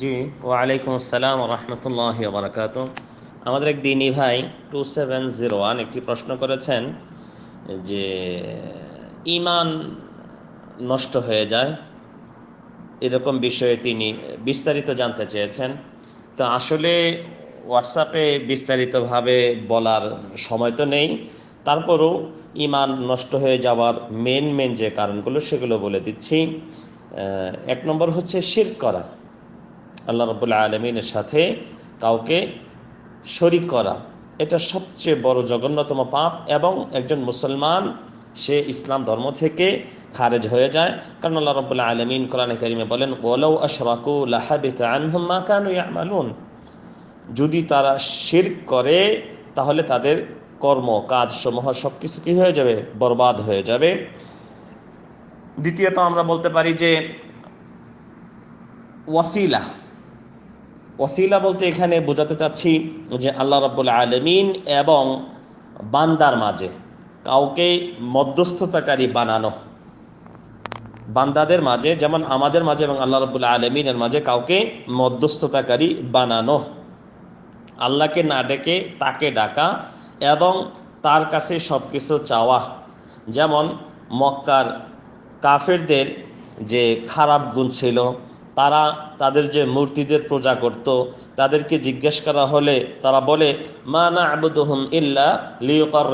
জি ওয়ালাইকুম আসসালাম রহমতুল্লাহ বারাকাত আমাদের এক দিনই ভাই টু সেভেন জিরো ওয়ান একটি প্রশ্ন করেছেন যে ইমান নষ্ট হয়ে যায় এরকম বিষয়ে তিনি বিস্তারিত জানতে চেয়েছেন তো আসলে হোয়াটসঅ্যাপে বিস্তারিতভাবে বলার সময় তো নেই তারপরও ইমান নষ্ট হয়ে যাওয়ার মেন মেন যে কারণগুলো সেগুলো বলে দিচ্ছি এক নম্বর হচ্ছে শির করা আল্লাহ রবুল্লা আলমিনের সাথে কাউকে শরিক করা এটা সবচেয়ে বড় জঘন্যতম পাপ এবং একজন মুসলমান সে ইসলাম ধর্ম থেকে খারেজ হয়ে যায় কারণ আল্লাহ রবুল্লা আলমিন কোরআন করিমে বলেন ওলাউ আশরাকু লাহাবিতানহুম্মা যদি তারা শির করে তাহলে তাদের কর্ম কাজ সমূহ সব কিছু কি হয়ে যাবে বরবাদ হয়ে যাবে দ্বিতীয়ত আমরা বলতে পারি যে ওয়াসিলা ওসিলা বলতে এখানে বোঝাতে চাচ্ছি যে আল্লাহ রাবুল আলমিন এবং বান্দার মাঝে কাউকে মধ্যস্থতাকারী বানানো বান্দাদের মাঝে যেমন আমাদের মাঝে এবং আল্লাহ রবুল্লা আলমিনের মাঝে কাউকে মধ্যস্থতাকারী বানানো আল্লাহকে না ডেকে তাকে ডাকা এবং তার কাছে সব কিছু চাওয়া যেমন মক্কার কাফেরদের যে খারাপ গুণ ছিল তারা তাদের যে মূর্তিদের পূজা করত তাদেরকে জিজ্ঞেস করা হলে তারা বলে মা না আবুদহম ইল্লা লিওকার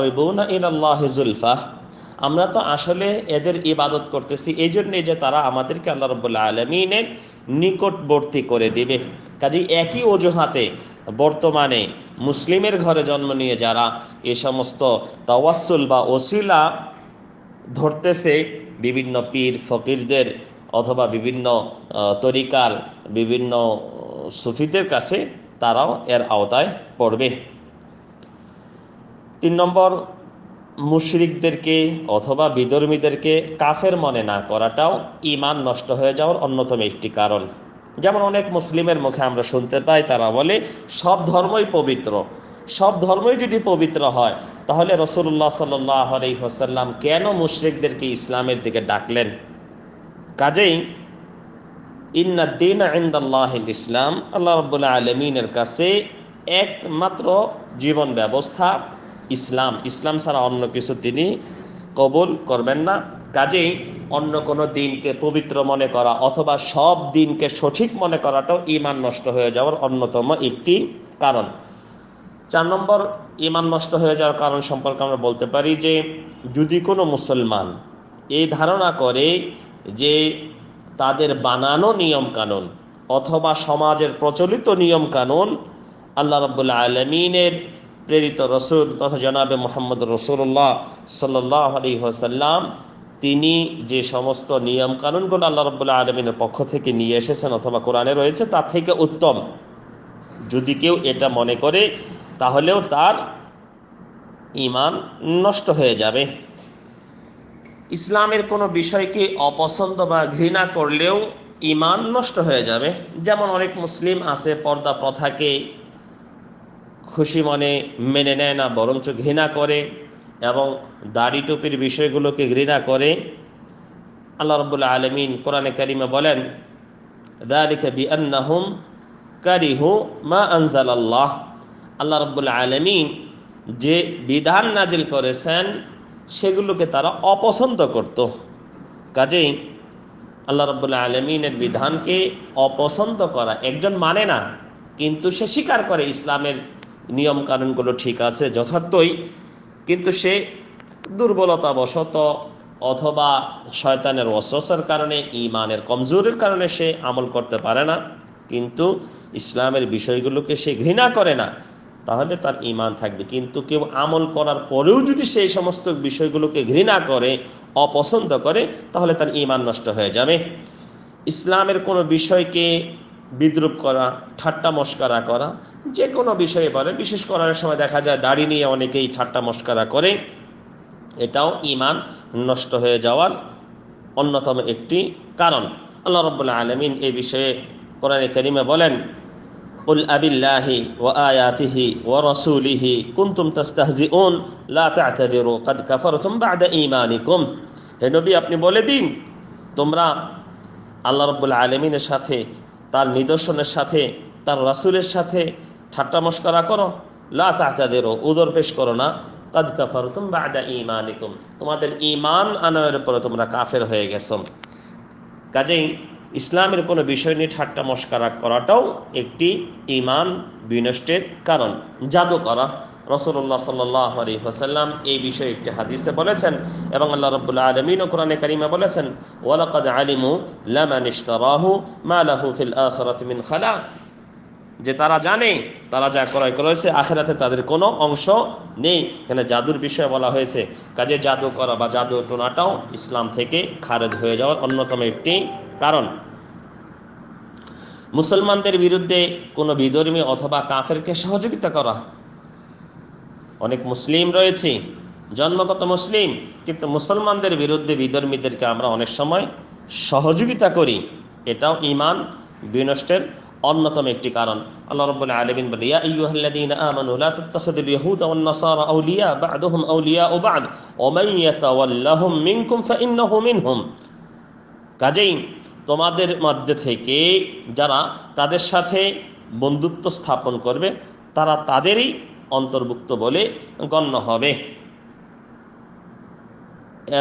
ইল্লাহ জুলফাহ আমরা তো আসলে এদের ইবাদত করতেছি এই জন্যে যে তারা আমাদেরকে আল্লাহ রবুল্লা আলমিনের নিকটবর্তী করে দিবে কাজে একই অজুহাতে বর্তমানে মুসলিমের ঘরে জন্ম নিয়ে যারা এ সমস্ত তওয়াসুল বা ওসিলা ধরতেছে বিভিন্ন পীর ফকিরদের অথবা বিভিন্ন তরিকার বিভিন্ন সুফিদের কাছে তারাও এর আওতায় পড়বে তিন নম্বর মুশরিকদেরকে অথবা বিধর্মীদেরকে কাফের মনে না করাটাও ইমান নষ্ট হয়ে যাওয়ার অন্যতম একটি কারণ যেমন অনেক মুসলিমের মুখে আমরা শুনতে পাই তারা বলে সব ধর্মই পবিত্র সব ধর্মই যদি পবিত্র হয় তাহলে রসুল্লাহ সাল্লাহ আলহিহসাল্লাম কেন মুশরিকদেরকে ইসলামের দিকে ডাকলেন কাজেই দিন আইন্দাল্লাহিল ইসলাম আল্লাহ রবুল্লা আলমিনের কাছে একমাত্র জীবন ব্যবস্থা ইসলাম ইসলাম ছাড়া অন্য কিছু তিনি কবুল করবেন না কাজেই অন্য কোনো দিনকে পবিত্র মনে করা অথবা সব দিনকে সঠিক মনে করাটাও ইমান নষ্ট হয়ে যাওয়ার অন্যতম একটি কারণ চার নম্বর ইমান নষ্ট হয়ে যাওয়ার কারণ সম্পর্কে আমরা বলতে পারি যে যদি কোনো মুসলমান এই ধারণা করে যে তাদের বানানো নিয়ম কানুন অথবা সমাজের প্রচলিত নিয়মকানুন আল্লাহ রবুল্লা আলমিনের প্রেরিত রসুল তথা জনাবে মোহাম্মদ রসুল্লাহ সাল্লাহ আলী হাসাল্লাম তিনি যে সমস্ত নিয়ম কানুনগুলো আল্লাহ রবুল্লাহ আলমিনের পক্ষ থেকে নিয়ে এসেছেন অথবা কোরআনে রয়েছে তার থেকে উত্তম যদি কেউ এটা মনে করে তাহলেও তার ইমান নষ্ট হয়ে যাবে ইসলামের কোনো বিষয়কে অপছন্দ বা ঘৃণা করলেও ইমান নষ্ট হয়ে যাবে যেমন অনেক মুসলিম আছে পর্দা প্রথাকে খুশি মনে মেনে নেয় না বরঞ্চ ঘৃণা করে এবং দাড়ি টুপির বিষয়গুলোকে ঘৃণা করে আল্লাহ রবুল্লা আলমিন কোরআনে কারিমে বলেন আন্নাহুম কারিহু মা আনজাল আল্লাহ আল্লাহ রবুল্লা আলমিন যে বিধান নাজিল করেছেন সেগুলোকে তারা অপছন্দ করত কাজেই আল্লাহ রবুল্লাহ আলমিনের বিধানকে অপছন্দ করা একজন মানে না কিন্তু সে স্বীকার করে ইসলামের নিয়মকানুনগুলো ঠিক আছে যথার্থই কিন্তু সে দুর্বলতাবশত অথবা শয়তানের অস্ত্রসের কারণে ইমানের কমজোরের কারণে সে আমল করতে পারে না কিন্তু ইসলামের বিষয়গুলোকে সে ঘৃণা করে না তাহলে তার ইমান থাকবে কিন্তু কেউ আমল করার পরেও যদি সেই সমস্ত বিষয়গুলোকে ঘৃণা করে অপছন্দ করে তাহলে তার ইমান নষ্ট হয়ে যাবে ইসলামের কোনো বিষয়কে বিদ্রুপ করা ঠাট্টা মস্করা করা যে কোনো বিষয়ে বলে বিশেষ করার সময় দেখা যায় দাড়ি নিয়ে অনেকেই ঠাট্টা মস্করা করে এটাও ইমান নষ্ট হয়ে যাওয়ার অন্যতম একটি কারণ আল্লাহ রব্বুল্লাহ আলমিন এ বিষয়ে কোরআনে করিমে বলেন قل أب الله وآياته ورسوله كنتم تستهزئون لا تعتذروا قد كفرتم بعد إيمانكم হে নবী আপনি বলে দিন তোমরা আল্লাহ রব্বুল আলমিনের সাথে তার নিদর্শনের সাথে তার রাসুলের সাথে ঠাট্টা মস্করা করো লা তাকাদেরও উদর পেশ করো না কাদ কাফারতুম বাদা ইমানিকুম তোমাদের ইমান আনার পরে তোমরা কাফের হয়ে গেছো কাজেই ইসলামের কোনো বিষয় নিয়ে ঠাট্টা মস্কারা করাটাও একটি ইমান বিনষ্টের কারণ জাদু করা রসুল্লাহ সাল্লি আলী হাসাল্লাম এই বিষয়ে একটি হাদিসে বলেছেন এবং আল্লাহ রবুল্লা আলমিন ও কোরআনে কারিমা বলেছেন ওয়ালাকাদ আলিমু লামানিস্তারাহু মালাহু ফিল আখরাত মিন খালা যে তারা জানে তারা যা ক্রয় করেছে আখেরাতে তাদের কোনো অংশ নেই এখানে জাদুর বিষয়ে বলা হয়েছে কাজে জাদু করা বা জাদু টোনাটাও ইসলাম থেকে খারেজ হয়ে যাওয়ার অন্যতম একটি কারণ মুসলমানদের বিরুদ্ধে কোনো বিধর্মী অথবা কাফেরকে সহযোগিতা করা অনেক মুসলিম রয়েছে জন্মগত মুসলিম কিন্তু মুসলমানদের বিরুদ্ধে বিধর্মীদেরকে আমরা অনেক সময় সহযোগিতা করি এটাও ইমান বিনষ্টের অন্যতম একটি কারণ আল্লাহ রাব্বুল কাজেই তোমাদের মধ্যে থেকে যারা তাদের সাথে বন্ধুত্ব স্থাপন করবে তারা তাদেরই অন্তর্ভুক্ত বলে গণ্য হবে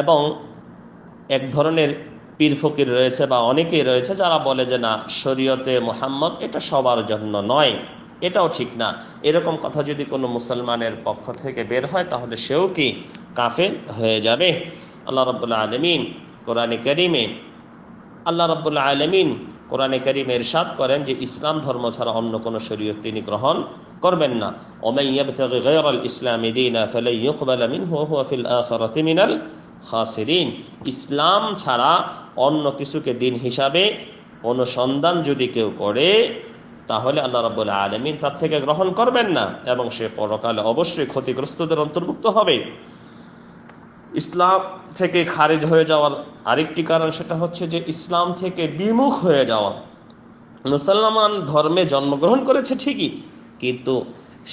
এবং এক ধরনের পীর ফকির রয়েছে বা অনেকেই রয়েছে যারা বলে যে না শরীয়তে মোহাম্মদ এটা সবার জন্য নয় এটাও ঠিক না এরকম কথা যদি কোনো মুসলমানের পক্ষ থেকে বের হয় তাহলে সেও কি কাফের হয়ে যাবে আল্লাহ রবুল্লা আলমিন কোরআনে করিমে আল্লাহ রাবুল্লাহ আলমিন কোরআনে করিম এরশাদ করেন যে ইসলাম ধর্ম ছাড়া অন্য কোনো শরীয়ত তিনি গ্রহণ করবেন না ওমাইয়াবতাগি গায়রাল ইসলামি দীনা ফালাইয়ুকবাল মিনহু ওয়া ফিল আখিরাতি মিনাল খাসিরিন ইসলাম ছাড়া অন্য কিছুকে দিন হিসাবে অনুসন্ধান যদি কেউ করে তাহলে আল্লাহ রাব্বুল আলামিন তার থেকে গ্রহণ করবেন না এবং সে পরকালে অবশ্যই ক্ষতিগ্রস্তদের অন্তর্ভুক্ত হবে ইসলাম থেকে খারিজ হয়ে যাওয়ার আরেকটি কারণ সেটা হচ্ছে যে ইসলাম থেকে বিমুখ হয়ে যাওয়া মুসলমান ধর্মে জন্মগ্রহণ করেছে ঠিকই কিন্তু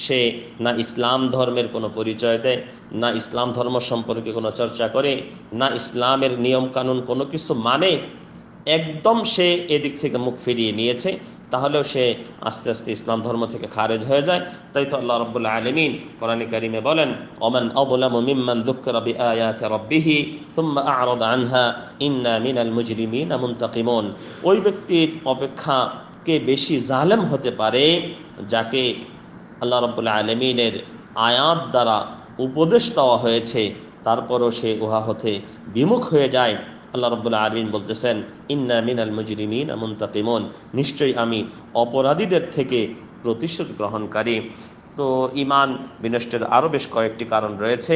সে না ইসলাম ধর্মের কোনো পরিচয় দেয় না ইসলাম ধর্ম সম্পর্কে কোনো চর্চা করে না ইসলামের নিয়মকানুন কোনো কিছু মানে একদম সে এদিক থেকে মুখ ফিরিয়ে নিয়েছে তাহলেও সে আস্তে আস্তে ইসলাম ধর্ম থেকে খারেজ হয়ে যায় তাই তো আল্লাহ রব্বুল আলমিন কোরআনী কারিমে বলেন অমান অবলম মিম্মান দুঃখর বি আয়াত রব্বিহি সুম্মা আরদ আনহা ইন্না মিনাল মুজরিমিন তাকিমন ওই ব্যক্তির অপেক্ষা কে বেশি জালেম হতে পারে যাকে আল্লাহ রব্বুল আলমিনের আয়াত দ্বারা উপদেশ দেওয়া হয়েছে তারপরও সে উহা হতে বিমুখ হয়ে যায় আল্লাহ রব্বুল্লা আলমিন বলতেছেন ইন্না মিন আল মুজরিমিন মুন্তাকিমন নিশ্চয়ই আমি অপরাধীদের থেকে প্রতিশোধ গ্রহণকারী তো ইমান বিনষ্টের আরও বেশ কয়েকটি কারণ রয়েছে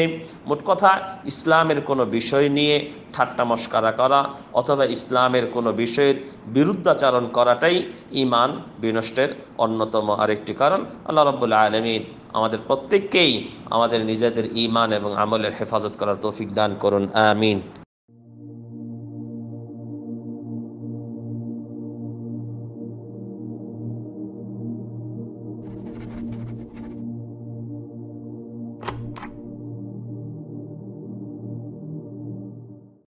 মোট কথা ইসলামের কোনো বিষয় নিয়ে ঠাট্টা মস্কারা করা অথবা ইসলামের কোনো বিষয়ের বিরুদ্ধাচারণ করাটাই ইমান বিনষ্টের অন্যতম আরেকটি কারণ আল্লাহ রব্বুল্লা আলমিন আমাদের প্রত্যেককেই আমাদের নিজেদের ইমান এবং আমলের হেফাজত করার তৌফিক দান করুন আমিন